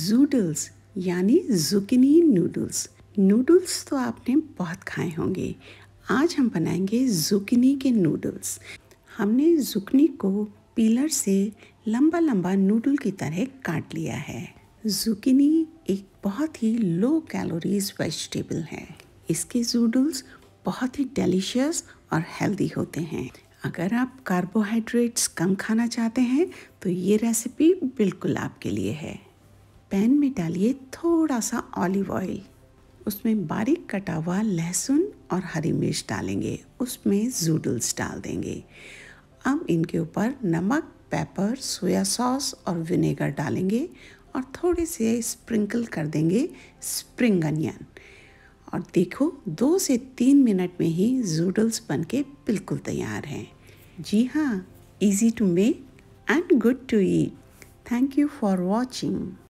जूडल्स यानी जुकनी noodles noodles तो आपने बहुत खाए होंगे आज हम बनाएंगे जुकनी के नूडल्स हमने जुकनी को पीलर से लंबा लंबा नूडल की तरह काट लिया है जुकनी एक बहुत ही लो कैलोरीज वेजिटेबल है इसके जूडल्स बहुत ही डेलीशियस और हेल्दी होते हैं अगर आप कार्बोहाइड्रेट्स कम खाना चाहते हैं तो ये रेसिपी बिल्कुल आपके लिए है पैन में डालिए थोड़ा सा ऑलिव ऑयल उसमें बारीक कटा हुआ लहसुन और हरी मिर्च डालेंगे उसमें जूडल्स डाल देंगे अब इनके ऊपर नमक पेपर सोया सॉस और विनेगर डालेंगे और थोड़े से स्प्रिंकल कर देंगे स्प्रिंग अनियन और देखो दो से तीन मिनट में ही जूडल्स बन के बिल्कुल तैयार हैं जी हाँ easy to make and good to eat thank you for watching